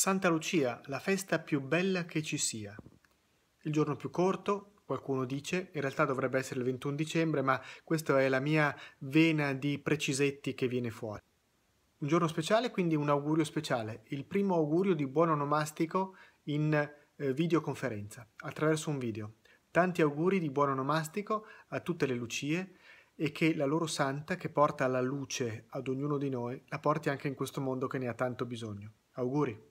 Santa Lucia, la festa più bella che ci sia. Il giorno più corto, qualcuno dice, in realtà dovrebbe essere il 21 dicembre, ma questa è la mia vena di precisetti che viene fuori. Un giorno speciale, quindi un augurio speciale, il primo augurio di buon onomastico in eh, videoconferenza, attraverso un video. Tanti auguri di buon onomastico a tutte le Lucie e che la loro santa, che porta la luce ad ognuno di noi, la porti anche in questo mondo che ne ha tanto bisogno. Auguri!